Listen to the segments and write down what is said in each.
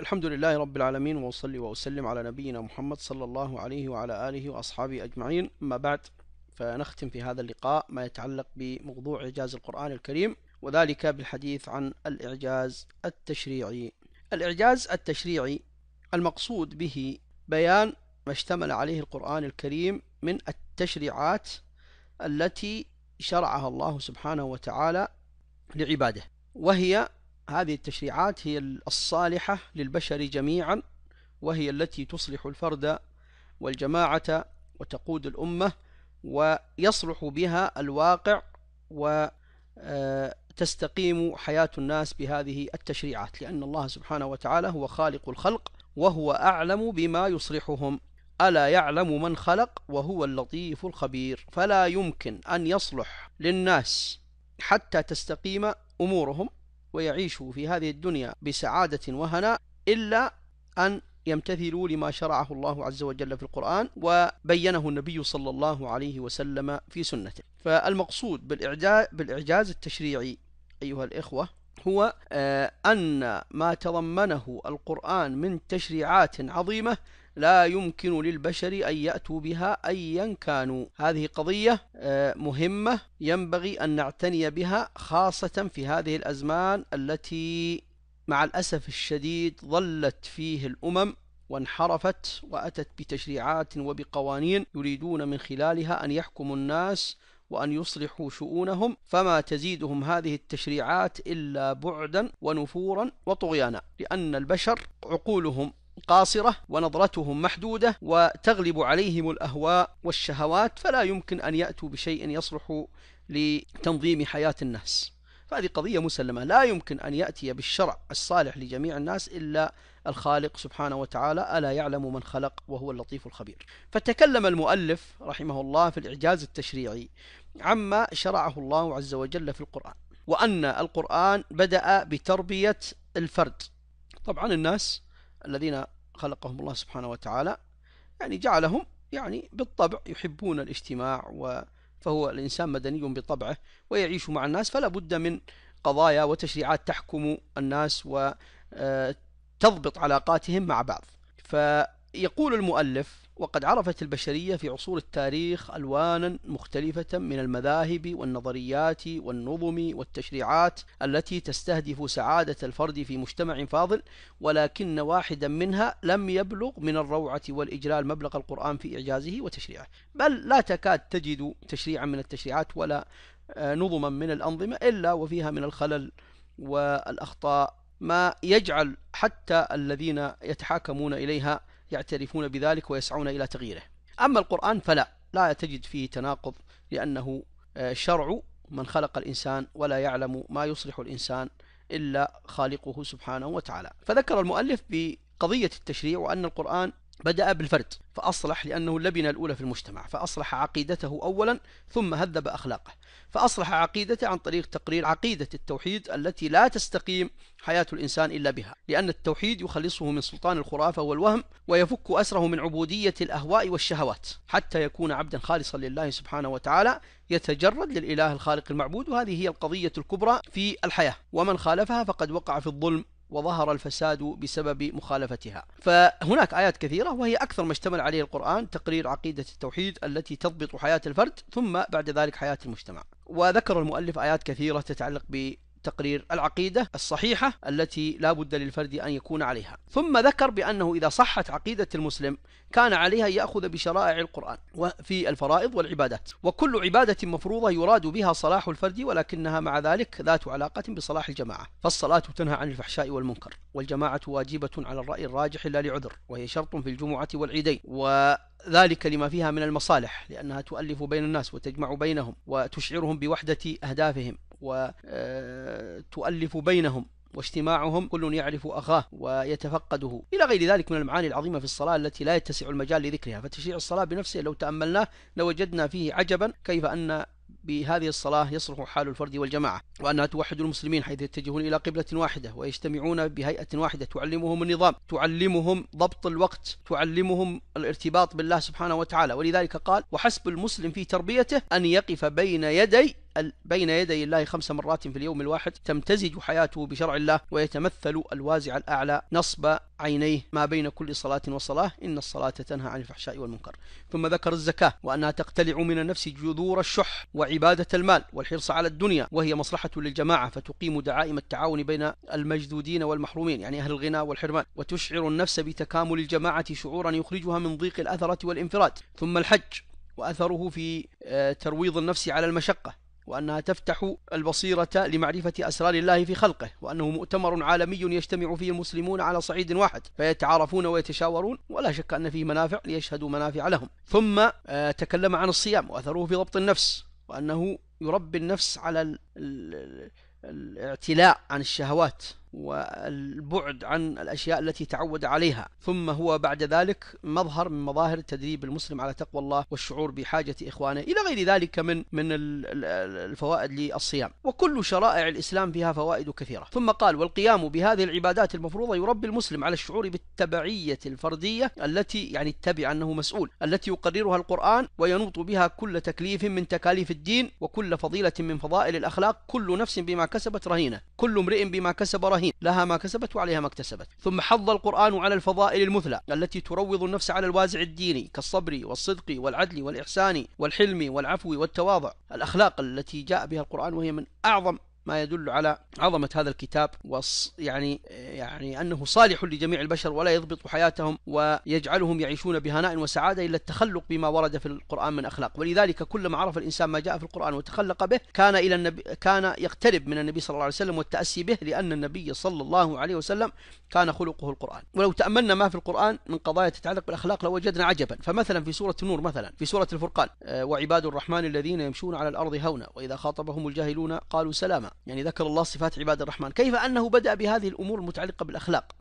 الحمد لله رب العالمين وأصلي وأسلم على نبينا محمد صلى الله عليه وعلى آله وأصحابه أجمعين أما بعد فنختم في هذا اللقاء ما يتعلق بموضوع إعجاز القرآن الكريم وذلك بالحديث عن الإعجاز التشريعي الإعجاز التشريعي المقصود به بيان ما اشتمل عليه القرآن الكريم من التشريعات التي شرعها الله سبحانه وتعالى لعباده وهي هذه التشريعات هي الصالحة للبشر جميعا وهي التي تصلح الفرد والجماعة وتقود الأمة ويصلح بها الواقع وتستقيم آه، حياة الناس بهذه التشريعات لأن الله سبحانه وتعالى هو خالق الخلق وهو أعلم بما يصلحهم ألا يعلم من خلق وهو اللطيف الخبير فلا يمكن أن يصلح للناس حتى تستقيم أمورهم ويعيشوا في هذه الدنيا بسعادة وهناء إلا أن يمتثلوا لما شرعه الله عز وجل في القرآن وبينه النبي صلى الله عليه وسلم في سنته فالمقصود بالإعجاز التشريعي أيها الإخوة هو آه، أن ما تضمنه القرآن من تشريعات عظيمة لا يمكن للبشر أن يأتوا بها أيا كانوا هذه قضية آه، مهمة ينبغي أن نعتني بها خاصة في هذه الأزمان التي مع الأسف الشديد ظلت فيه الأمم وانحرفت وأتت بتشريعات وبقوانين يريدون من خلالها أن يحكموا الناس وأن يصلحوا شؤونهم فما تزيدهم هذه التشريعات إلا بعدا ونفورا وطغيانا لأن البشر عقولهم قاصرة ونظرتهم محدودة وتغلب عليهم الأهواء والشهوات فلا يمكن أن يأتوا بشيء يصلح لتنظيم حياة الناس فهذه قضية مسلمة لا يمكن أن يأتي بالشرع الصالح لجميع الناس إلا الخالق سبحانه وتعالى ألا يعلم من خلق وهو اللطيف الخبير فتكلم المؤلف رحمه الله في الإعجاز التشريعي عما شرعه الله عز وجل في القرآن وأن القرآن بدأ بتربية الفرد طبعا الناس الذين خلقهم الله سبحانه وتعالى يعني جعلهم يعني بالطبع يحبون الاجتماع و فهو الإنسان مدني بطبعه ويعيش مع الناس فلا بد من قضايا وتشريعات تحكم الناس وتضبط آه، علاقاتهم مع بعض يقول المؤلف وقد عرفت البشرية في عصور التاريخ ألوانا مختلفة من المذاهب والنظريات والنظم والتشريعات التي تستهدف سعادة الفرد في مجتمع فاضل ولكن واحدا منها لم يبلغ من الروعة والإجلال مبلغ القرآن في إعجازه وتشريعه بل لا تكاد تجد تشريعا من التشريعات ولا آه، نظما من الأنظمة إلا وفيها من الخلل والأخطاء ما يجعل حتى الذين يتحاكمون إليها يعترفون بذلك ويسعون إلى تغييره أما القرآن فلا لا تجد فيه تناقض لأنه آه، شرع من خلق الإنسان ولا يعلم ما يصلح الإنسان إلا خالقه سبحانه وتعالى فذكر المؤلف بقضية التشريع وأن القرآن بدأ بالفرد فأصلح لأنه اللبنة الأولى في المجتمع فأصلح عقيدته أولا ثم هذب أخلاقه فأصلح عقيدته عن طريق تقرير عقيدة التوحيد التي لا تستقيم حياة الإنسان إلا بها لأن التوحيد يخلصه من سلطان الخرافة والوهم ويفك أسره من عبودية الأهواء والشهوات حتى يكون عبدا خالصا لله سبحانه وتعالى يتجرد للإله الخالق المعبود وهذه هي القضية الكبرى في الحياة ومن خالفها فقد وقع في الظلم وظهر الفساد بسبب مخالفتها فهناك آيات كثيرة وهي أكثر ما اشتمل عليه القرآن تقرير عقيدة التوحيد التي تضبط حياة الفرد ثم بعد ذلك حياة المجتمع وذكر المؤلف آيات كثيرة تتعلق ب تقرير العقيدة الصحيحة التي لا بد للفرد أن يكون عليها ثم ذكر بأنه إذا صحت عقيدة المسلم كان عليها يأخذ بشرائع القرآن وفي الفرائض والعبادات وكل عبادة مفروضة يراد بها صلاح الفرد ولكنها مع ذلك ذات علاقة بصلاح الجماعة فالصلاة تنهى عن الفحشاء والمنكر والجماعة واجبة على الرأي الراجح لا لعذر وهي شرط في الجمعة والعيدين وذلك لما فيها من المصالح لأنها تؤلف بين الناس وتجمع بينهم وتشعرهم بوحدة أهدافهم وتؤلف بينهم واجتماعهم كل يعرف أخاه ويتفقده إلى غير ذلك من المعاني العظيمة في الصلاة التي لا يتسع المجال لذكرها فتشريع الصلاة بنفسه لو تأملناه لوجدنا فيه عجبا كيف أن بهذه الصلاة يصلح حال الفرد والجماعة وأنها توحد المسلمين حيث يتجهون إلى قبلة واحدة ويجتمعون بهيئة واحدة تعلمهم النظام تعلمهم ضبط الوقت تعلمهم الارتباط بالله سبحانه وتعالى ولذلك قال وحسب المسلم في تربيته أن يقف بين يدي بين يدي الله خمس مرات في اليوم الواحد تمتزج حياته بشرع الله ويتمثل الوازع الأعلى نصب عينيه ما بين كل صلاة وصلاة إن الصلاة تنهى عن الفحشاء والمنكر ثم ذكر الزكاة وأنها تقتلع من النفس جذور الشح وعبادة المال والحرص على الدنيا وهي مصلحة للجماعة فتقيم دعائم التعاون بين المجدودين والمحرومين يعني أهل الغنى والحرمان وتشعر النفس بتكامل الجماعة شعورا يخرجها من ضيق الأثرة والانفراد ثم الحج وأثره في آه، ترويض النفس على المشقة وأنها تفتح البصيرة لمعرفة أسرار الله في خلقه وأنه مؤتمر عالمي يجتمع فيه المسلمون على صعيد واحد فيتعارفون ويتشاورون ولا شك أن فيه منافع ليشهدوا منافع لهم ثم آه، تكلم عن الصيام وأثره في ضبط النفس وأنه يربي النفس على الاعتلاء عن الشهوات والبعد عن الأشياء التي تعود عليها ثم هو بعد ذلك مظهر من مظاهر تدريب المسلم على تقوى الله والشعور بحاجة إخوانه إلى غير ذلك من من الفوائد للصيام وكل شرائع الإسلام فيها فوائد كثيرة ثم قال والقيام بهذه العبادات المفروضة يربي المسلم على الشعور بالتبعية الفردية التي يعني اتبع أنه مسؤول التي يقررها القرآن وينوط بها كل تكليف من تكاليف الدين وكل فضيلة من فضائل الأخلاق كل نفس بما كسبت رهينة كل امرئ بما كسب رهينة الراهين لها ما كسبت وعليها ما اكتسبت ثم حض القرآن على الفضائل المثلى التي تروض النفس على الوازع الديني كالصبر والصدق والعدل والإحسان والحلم والعفو والتواضع الأخلاق التي جاء بها القرآن وهي من أعظم ما يدل على عظمة هذا الكتاب وص يعني يعني أنه صالح لجميع البشر ولا يضبط حياتهم ويجعلهم يعيشون بهناء وسعادة إلا التخلق بما ورد في القرآن من أخلاق ولذلك كلما عرف الإنسان ما جاء في القرآن وتخلق به كان إلى النبي كان يقترب من النبي صلى الله عليه وسلم والتأسي به لأن النبي صلى الله عليه وسلم كان خلقه القرآن ولو تأملنا ما في القرآن من قضايا تتعلق بالأخلاق لوجدنا لو عجبا فمثلا في سورة النور مثلا في سورة الفرقان آه، وعباد الرحمن الذين يمشون على الأرض هونا وإذا خاطبهم الجاهلون قالوا سلاما يعني ذكر الله صفات عباد الرحمن كيف أنه بدأ بهذه الأمور المتعلقة بالأخلاق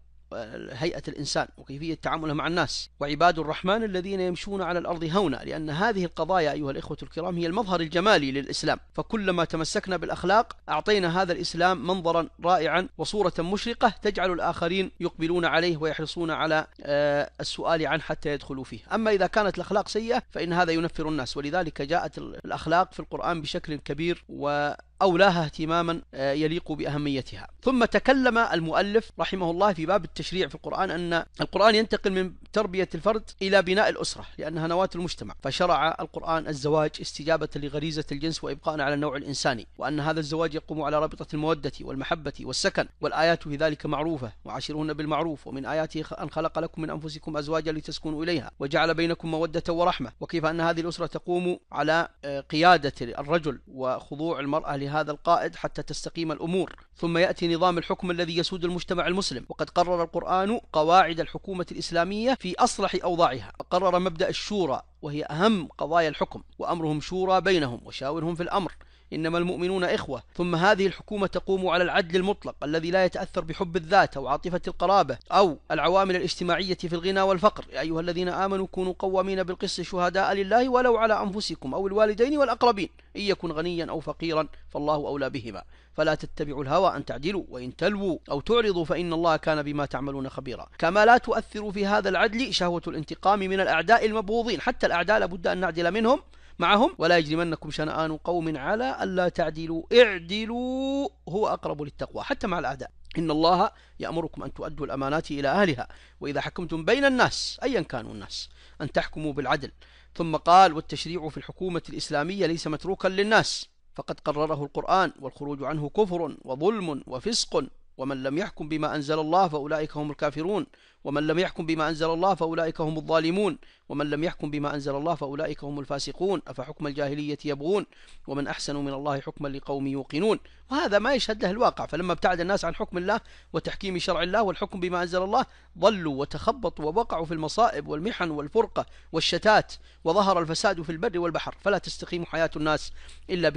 هيئة الإنسان وكيفية تعامله مع الناس وعباد الرحمن الذين يمشون على الأرض هونا لأن هذه القضايا أيها الإخوة الكرام هي المظهر الجمالي للإسلام فكلما تمسكنا بالأخلاق أعطينا هذا الإسلام منظرا رائعا وصورة مشرقة تجعل الآخرين يقبلون عليه ويحرصون على آه، السؤال عنه حتى يدخلوا فيه أما إذا كانت الأخلاق سيئة فإن هذا ينفر الناس ولذلك جاءت الأخلاق في القرآن بشكل كبير و أولاها اهتماما آه، يليق بأهميتها ثم تكلم المؤلف رحمه الله في باب التشريع في القرآن أن القرآن ينتقل من تربية الفرد إلى بناء الأسرة لأنها نواة المجتمع فشرع القرآن الزواج استجابة لغريزة الجنس وإبقاء على النوع الإنساني وأن هذا الزواج يقوم على رابطة المودة والمحبة والسكن والآيات في ذلك معروفة وعاشرهن بالمعروف ومن آياته أن خلق لكم من أنفسكم أزواجا لتسكنوا إليها وجعل بينكم مودة ورحمة وكيف أن هذه الأسرة تقوم على آه، قيادة الرجل وخضوع المرأة لهذا القائد حتى تستقيم الأمور ثم يأتي نظام الحكم الذي يسود المجتمع المسلم وقد قرر القرآن قواعد الحكومة الإسلامية في أصلح أوضاعها قرر مبدأ الشورى وهي أهم قضايا الحكم وأمرهم شورى بينهم وشاورهم في الأمر إنما المؤمنون إخوة ثم هذه الحكومة تقوم على العدل المطلق الذي لا يتأثر بحب الذات أو عاطفة القرابة أو العوامل الاجتماعية في الغنى والفقر يا أيها الذين آمنوا كونوا قوامين بالقسط شهداء لله ولو على أنفسكم أو الوالدين والأقربين إن يكن غنيا أو فقيرا فالله أولى بهما فلا تتبعوا الهوى أن تعدلوا وإن تلووا أو تعرضوا فإن الله كان بما تعملون خبيرا كما لا تؤثر في هذا العدل شهوة الانتقام من الأعداء المبغوضين حتى الأعداء لابد أن نعدل منهم معهم ولا يجرمنكم شنآن قوم على ألا تعدلوا اعدلوا هو أقرب للتقوى حتى مع الأعداء إن الله يأمركم أن تؤدوا الأمانات إلى أهلها وإذا حكمتم بين الناس أيا كانوا الناس أن تحكموا بالعدل ثم قال والتشريع في الحكومة الإسلامية ليس متروكا للناس فقد قرره القرآن والخروج عنه كفر وظلم وفسق ومن لم يحكم بما أنزل الله فأولئك هم الكافرون ومن لم يحكم بما أنزل الله فأولئك هم الظالمون ومن لم يحكم بما أنزل الله فأولئك هم الفاسقون أفحكم الجاهلية يبغون ومن أحسن من الله حكما لقوم يوقنون وهذا ما يشهد له الواقع فلما ابتعد الناس عن حكم الله وتحكيم شرع الله والحكم بما أنزل الله ضلوا وتخبطوا ووقعوا في المصائب والمحن والفرقة والشتات وظهر الفساد في البر والبحر فلا تستقيم حياة الناس إلا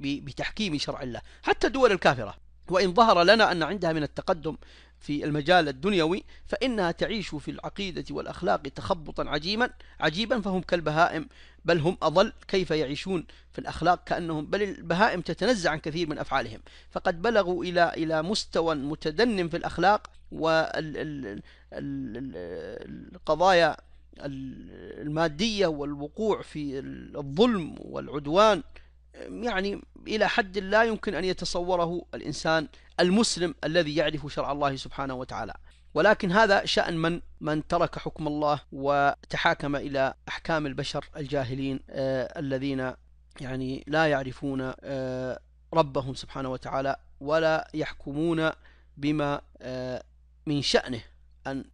بتحكيم شرع الله حتى الدول الكافرة وإن ظهر لنا أن عندها من التقدم في المجال الدنيوي فإنها تعيش في العقيدة والأخلاق تخبطا عجيبا عجيبا فهم كالبهائم بل هم أضل كيف يعيشون في الأخلاق كأنهم بل البهائم تتنزع عن كثير من أفعالهم فقد بلغوا إلى إلى مستوى متدن في الأخلاق والقضايا المادية والوقوع في الظلم والعدوان يعني إلى حد لا يمكن أن يتصوره الإنسان المسلم الذي يعرف شرع الله سبحانه وتعالى ولكن هذا شأن من من ترك حكم الله وتحاكم إلى أحكام البشر الجاهلين آه، الذين يعني لا يعرفون آه، ربهم سبحانه وتعالى ولا يحكمون بما آه، من شأنه أن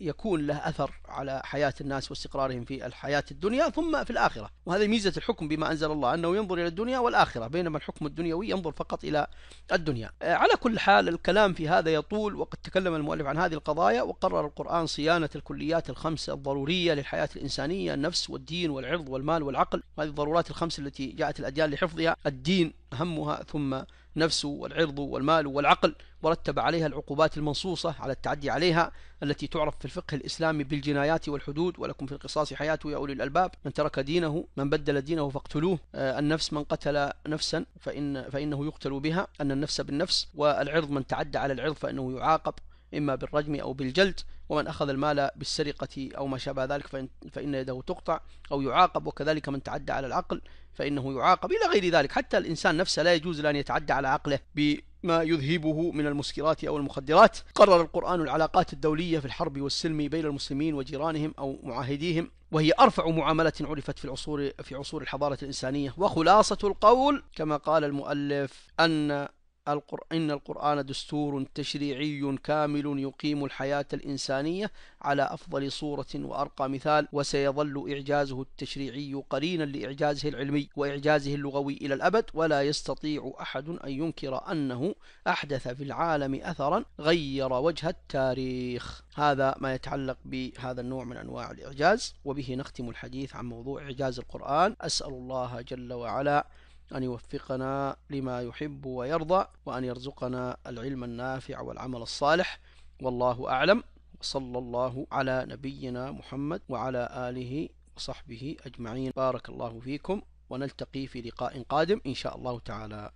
يكون له أثر على حياة الناس واستقرارهم في الحياة الدنيا ثم في الآخرة وهذه ميزة الحكم بما أنزل الله أنه ينظر إلى الدنيا والآخرة بينما الحكم الدنيوي ينظر فقط إلى الدنيا آه، على كل حال الكلام في هذا يطول وقد تكلم المؤلف عن هذه القضايا وقرر القرآن صيانة الكليات الخمسة الضرورية للحياة الإنسانية النفس والدين والعرض والمال والعقل وهذه الضرورات الخمس التي جاءت الأديان لحفظها الدين أهمها ثم نفسه والعرض والمال والعقل ورتب عليها العقوبات المنصوصة على التعدي عليها التي تعرف في الفقه الإسلامي بالجنايات والحدود ولكم في القصاص حياته يا أولي الألباب من ترك دينه من بدل دينه فاقتلوه آه، النفس من قتل نفسا فإن فإنه يقتل بها أن النفس بالنفس والعرض من تعدى على العرض فإنه يعاقب إما بالرجم أو بالجلد ومن أخذ المال بالسرقة أو ما شابه ذلك فإن, فإن يده تقطع أو يعاقب وكذلك من تعدى على العقل فإنه يعاقب إلى غير ذلك حتى الإنسان نفسه لا يجوز أن يتعدى على عقله بما يذهبه من المسكرات أو المخدرات قرر القرآن العلاقات الدولية في الحرب والسلم بين المسلمين وجيرانهم أو معاهديهم وهي أرفع معاملة عرفت في العصور في عصور الحضارة الإنسانية وخلاصة القول كما قال المؤلف أن إن القرآن دستور تشريعي كامل يقيم الحياة الإنسانية على أفضل صورة وأرقى مثال وسيظل إعجازه التشريعي قرينا لإعجازه العلمي وإعجازه اللغوي إلى الأبد ولا يستطيع أحد أن ينكر أنه أحدث في العالم أثرا غير وجه التاريخ هذا ما يتعلق بهذا النوع من أنواع الإعجاز وبه نختم الحديث عن موضوع إعجاز القرآن أسأل الله جل وعلا أن يوفقنا لما يحب ويرضى وأن يرزقنا العلم النافع والعمل الصالح والله أعلم وصلى الله على نبينا محمد وعلى آله وصحبه أجمعين بارك الله فيكم ونلتقي في لقاء قادم إن شاء الله تعالى